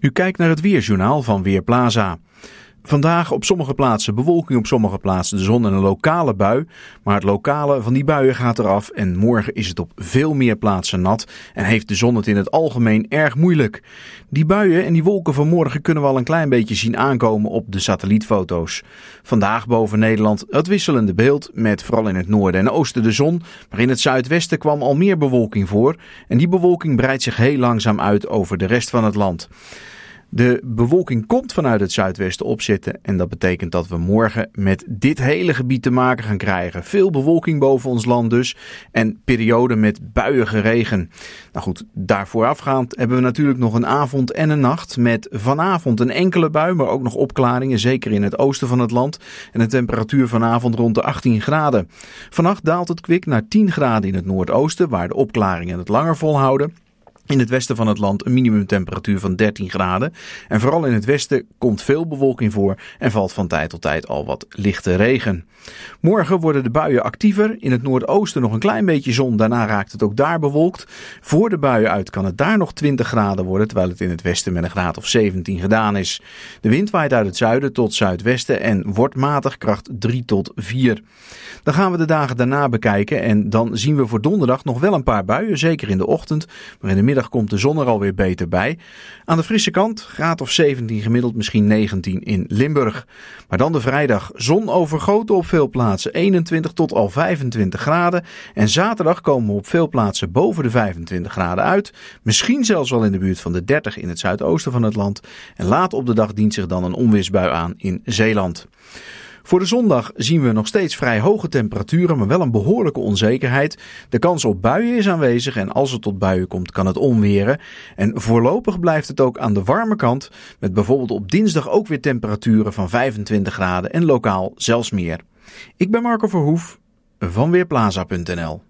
U kijkt naar het Weerjournaal van Weerplaza. Vandaag op sommige plaatsen bewolking, op sommige plaatsen de zon en een lokale bui. Maar het lokale van die buien gaat eraf en morgen is het op veel meer plaatsen nat en heeft de zon het in het algemeen erg moeilijk. Die buien en die wolken van morgen kunnen we al een klein beetje zien aankomen op de satellietfoto's. Vandaag boven Nederland het wisselende beeld met vooral in het noorden en oosten de zon. Maar in het zuidwesten kwam al meer bewolking voor en die bewolking breidt zich heel langzaam uit over de rest van het land. De bewolking komt vanuit het zuidwesten opzetten en dat betekent dat we morgen met dit hele gebied te maken gaan krijgen. Veel bewolking boven ons land dus en perioden met buiige regen. Nou goed, daarvoor afgaand hebben we natuurlijk nog een avond en een nacht met vanavond een enkele bui, maar ook nog opklaringen, zeker in het oosten van het land. En een temperatuur vanavond rond de 18 graden. Vannacht daalt het kwik naar 10 graden in het noordoosten, waar de opklaringen het langer volhouden. In het westen van het land een minimumtemperatuur van 13 graden. En vooral in het westen komt veel bewolking voor en valt van tijd tot tijd al wat lichte regen. Morgen worden de buien actiever. In het noordoosten nog een klein beetje zon. Daarna raakt het ook daar bewolkt. Voor de buien uit kan het daar nog 20 graden worden, terwijl het in het westen met een graad of 17 gedaan is. De wind waait uit het zuiden tot zuidwesten en wordt matig kracht 3 tot 4. Dan gaan we de dagen daarna bekijken en dan zien we voor donderdag nog wel een paar buien, zeker in de ochtend, maar in de middag komt de zon er alweer beter bij. Aan de frisse kant gaat of 17 gemiddeld, misschien 19 in Limburg. Maar dan de vrijdag zon overgoten op veel plaatsen 21 tot al 25 graden. En zaterdag komen we op veel plaatsen boven de 25 graden uit. Misschien zelfs wel in de buurt van de 30 in het zuidoosten van het land. En laat op de dag dient zich dan een onweersbui aan in Zeeland. Voor de zondag zien we nog steeds vrij hoge temperaturen, maar wel een behoorlijke onzekerheid. De kans op buien is aanwezig en als het tot buien komt, kan het onweren. En voorlopig blijft het ook aan de warme kant, met bijvoorbeeld op dinsdag ook weer temperaturen van 25 graden en lokaal zelfs meer. Ik ben Marco Verhoef van Weerplaza.nl.